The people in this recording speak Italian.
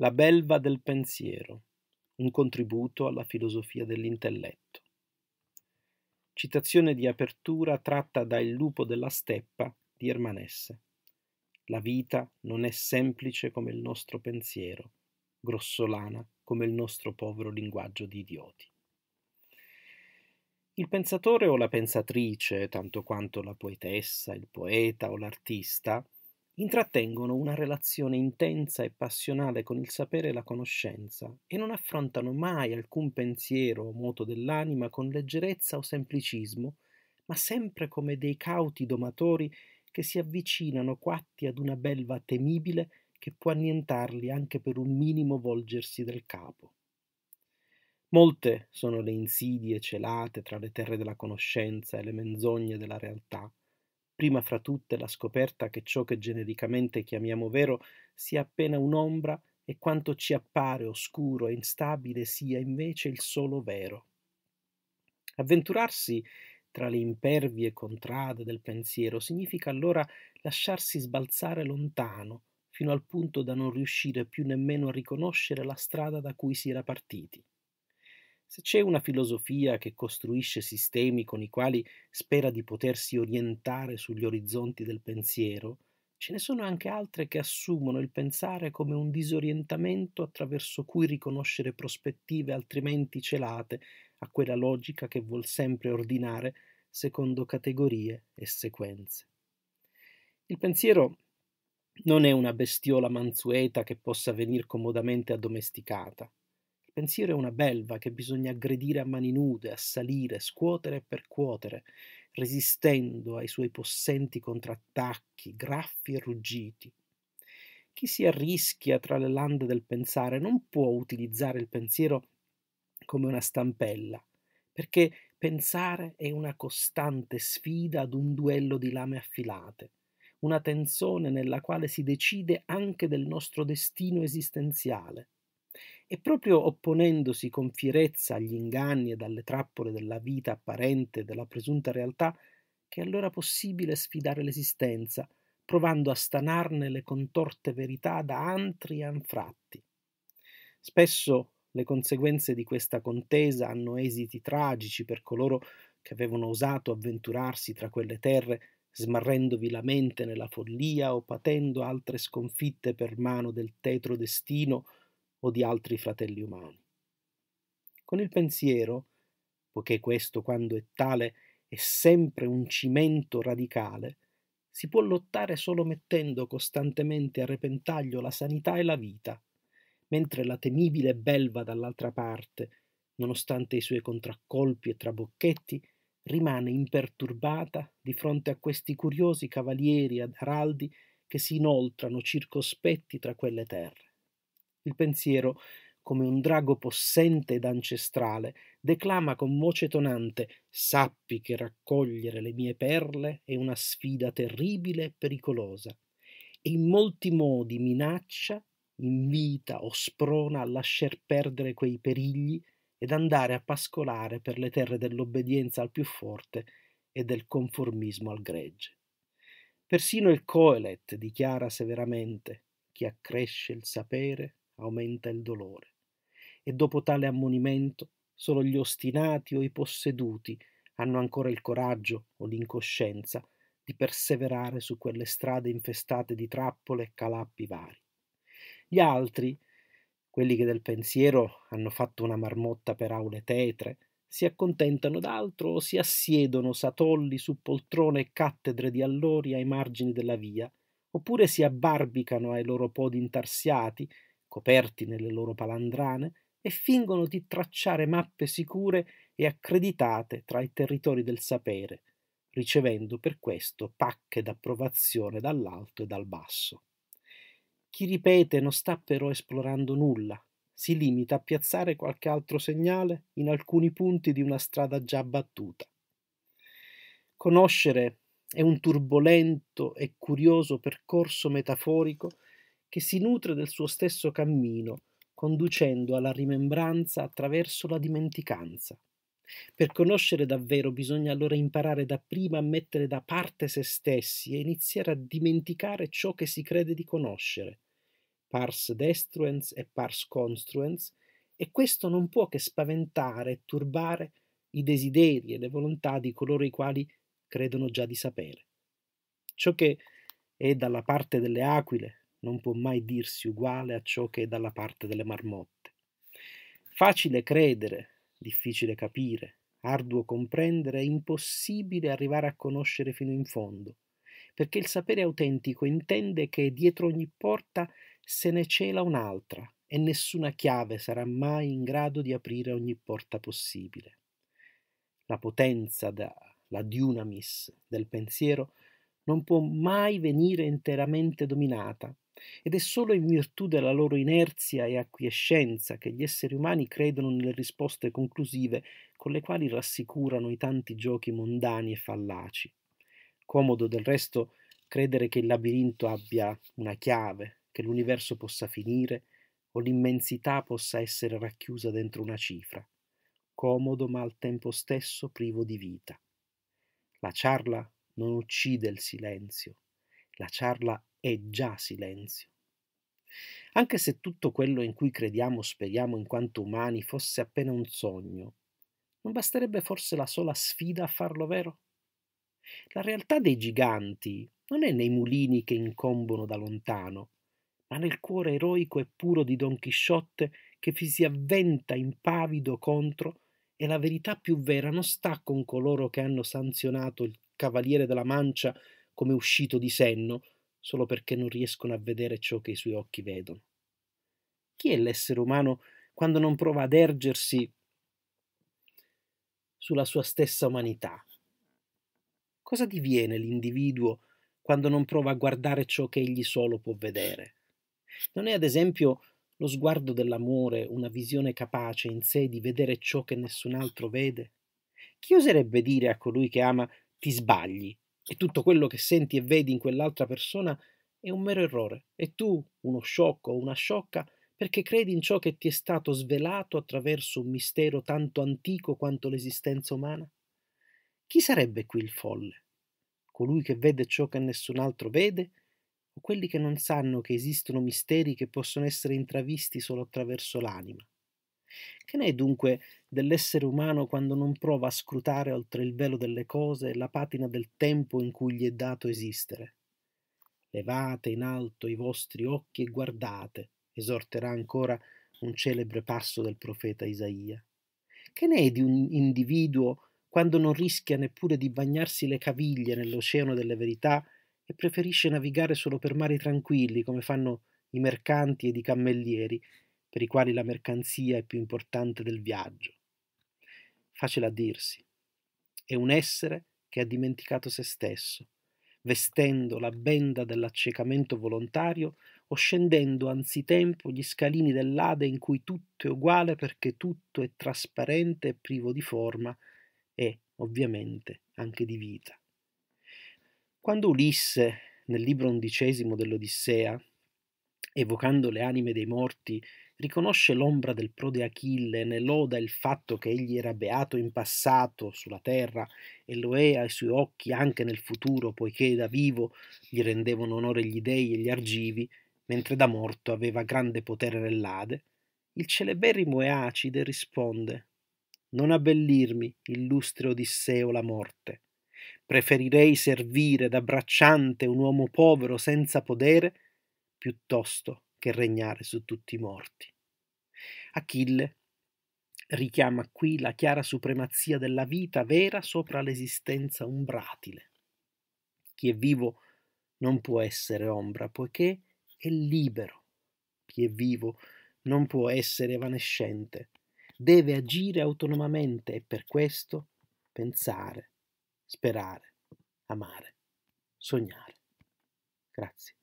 La belva del pensiero, un contributo alla filosofia dell'intelletto. Citazione di apertura tratta da Il lupo della steppa di Ermanesse. La vita non è semplice come il nostro pensiero, grossolana come il nostro povero linguaggio di idioti. Il pensatore o la pensatrice, tanto quanto la poetessa, il poeta o l'artista, intrattengono una relazione intensa e passionale con il sapere e la conoscenza e non affrontano mai alcun pensiero o moto dell'anima con leggerezza o semplicismo, ma sempre come dei cauti domatori che si avvicinano quatti ad una belva temibile che può annientarli anche per un minimo volgersi del capo. Molte sono le insidie celate tra le terre della conoscenza e le menzogne della realtà, prima fra tutte la scoperta che ciò che genericamente chiamiamo vero sia appena un'ombra e quanto ci appare oscuro e instabile sia invece il solo vero. Avventurarsi tra le impervie contrade del pensiero significa allora lasciarsi sbalzare lontano, fino al punto da non riuscire più nemmeno a riconoscere la strada da cui si era partiti. Se c'è una filosofia che costruisce sistemi con i quali spera di potersi orientare sugli orizzonti del pensiero, ce ne sono anche altre che assumono il pensare come un disorientamento attraverso cui riconoscere prospettive altrimenti celate a quella logica che vuol sempre ordinare secondo categorie e sequenze. Il pensiero non è una bestiola mansueta che possa venir comodamente addomesticata. Il pensiero è una belva che bisogna aggredire a mani nude, assalire, scuotere e percuotere, resistendo ai suoi possenti contrattacchi, graffi e ruggiti. Chi si arrischia tra le lande del pensare non può utilizzare il pensiero come una stampella, perché pensare è una costante sfida ad un duello di lame affilate, una tensione nella quale si decide anche del nostro destino esistenziale. E proprio opponendosi con fierezza agli inganni ed alle trappole della vita apparente, della presunta realtà, che è allora possibile sfidare l'esistenza, provando a stanarne le contorte verità da antri e anfratti. Spesso le conseguenze di questa contesa hanno esiti tragici per coloro che avevano osato avventurarsi tra quelle terre, smarrendovi la mente nella follia o patendo altre sconfitte per mano del tetro destino o di altri fratelli umani. Con il pensiero, poiché questo quando è tale è sempre un cimento radicale, si può lottare solo mettendo costantemente a repentaglio la sanità e la vita, mentre la temibile belva dall'altra parte, nonostante i suoi contraccolpi e trabocchetti, rimane imperturbata di fronte a questi curiosi cavalieri ad araldi che si inoltrano circospetti tra quelle terre. Il pensiero, come un drago possente ed ancestrale, declama con voce tonante Sappi che raccogliere le mie perle è una sfida terribile e pericolosa, e in molti modi minaccia, invita o sprona a lasciar perdere quei perigli ed andare a pascolare per le terre dell'obbedienza al più forte e del conformismo al gregge. Persino il Coelet dichiara severamente chi accresce il sapere aumenta il dolore. E dopo tale ammonimento solo gli ostinati o i posseduti hanno ancora il coraggio o l'incoscienza di perseverare su quelle strade infestate di trappole e calappi vari. Gli altri, quelli che del pensiero hanno fatto una marmotta per aule tetre, si accontentano d'altro o si assiedono satolli su poltrone e cattedre di allori ai margini della via, oppure si abbarbicano ai loro podi intarsiati coperti nelle loro palandrane, e fingono di tracciare mappe sicure e accreditate tra i territori del sapere, ricevendo per questo pacche d'approvazione dall'alto e dal basso. Chi ripete non sta però esplorando nulla, si limita a piazzare qualche altro segnale in alcuni punti di una strada già battuta. Conoscere è un turbolento e curioso percorso metaforico che si nutre del suo stesso cammino, conducendo alla rimembranza attraverso la dimenticanza. Per conoscere davvero bisogna allora imparare dapprima a mettere da parte se stessi e iniziare a dimenticare ciò che si crede di conoscere, pars destruens e pars construens, e questo non può che spaventare e turbare i desideri e le volontà di coloro i quali credono già di sapere. Ciò che è dalla parte delle aquile, non può mai dirsi uguale a ciò che è dalla parte delle marmotte. Facile credere, difficile capire, arduo comprendere, impossibile arrivare a conoscere fino in fondo, perché il sapere autentico intende che dietro ogni porta se ne cela un'altra e nessuna chiave sarà mai in grado di aprire ogni porta possibile. La potenza, da, la dunamis del pensiero non può mai venire interamente dominata ed è solo in virtù della loro inerzia e acquiescenza che gli esseri umani credono nelle risposte conclusive con le quali rassicurano i tanti giochi mondani e fallaci. Comodo del resto credere che il labirinto abbia una chiave, che l'universo possa finire o l'immensità possa essere racchiusa dentro una cifra, comodo ma al tempo stesso privo di vita. La charla non uccide il silenzio, la charla è già silenzio. Anche se tutto quello in cui crediamo o speriamo in quanto umani fosse appena un sogno, non basterebbe forse la sola sfida a farlo vero? La realtà dei giganti non è nei mulini che incombono da lontano, ma nel cuore eroico e puro di Don Chisciotte che vi si avventa impavido contro e la verità più vera non sta con coloro che hanno sanzionato il Cavaliere della Mancia come uscito di senno, solo perché non riescono a vedere ciò che i suoi occhi vedono. Chi è l'essere umano quando non prova ad ergersi sulla sua stessa umanità? Cosa diviene l'individuo quando non prova a guardare ciò che egli solo può vedere? Non è ad esempio lo sguardo dell'amore una visione capace in sé di vedere ciò che nessun altro vede? Chi oserebbe dire a colui che ama ti sbagli e tutto quello che senti e vedi in quell'altra persona è un mero errore e tu, uno sciocco o una sciocca, perché credi in ciò che ti è stato svelato attraverso un mistero tanto antico quanto l'esistenza umana? Chi sarebbe qui il folle? Colui che vede ciò che nessun altro vede o quelli che non sanno che esistono misteri che possono essere intravisti solo attraverso l'anima? Che ne è dunque dell'essere umano quando non prova a scrutare oltre il velo delle cose la patina del tempo in cui gli è dato esistere? Levate in alto i vostri occhi e guardate, esorterà ancora un celebre passo del profeta Isaia. Che ne è di un individuo quando non rischia neppure di bagnarsi le caviglie nell'oceano delle verità e preferisce navigare solo per mari tranquilli come fanno i mercanti ed i cammellieri, per i quali la mercanzia è più importante del viaggio. Facile a dirsi. È un essere che ha dimenticato se stesso, vestendo la benda dell'accecamento volontario o scendendo anzitempo gli scalini dell'Ade in cui tutto è uguale perché tutto è trasparente e privo di forma e, ovviamente, anche di vita. Quando Ulisse, nel libro undicesimo dell'Odissea, evocando le anime dei morti, riconosce l'ombra del prode Achille, ne loda il fatto che egli era beato in passato sulla terra e lo è ai suoi occhi anche nel futuro, poiché da vivo gli rendevano onore gli dei e gli argivi, mentre da morto aveva grande potere nell'Ade, il celeberrimo Eacide risponde Non abbellirmi, illustre Odisseo, la morte. Preferirei servire da bracciante un uomo povero senza podere, piuttosto che regnare su tutti i morti. Achille richiama qui la chiara supremazia della vita vera sopra l'esistenza umbratile. Chi è vivo non può essere ombra, poiché è libero. Chi è vivo non può essere evanescente, deve agire autonomamente e per questo pensare, sperare, amare, sognare. Grazie.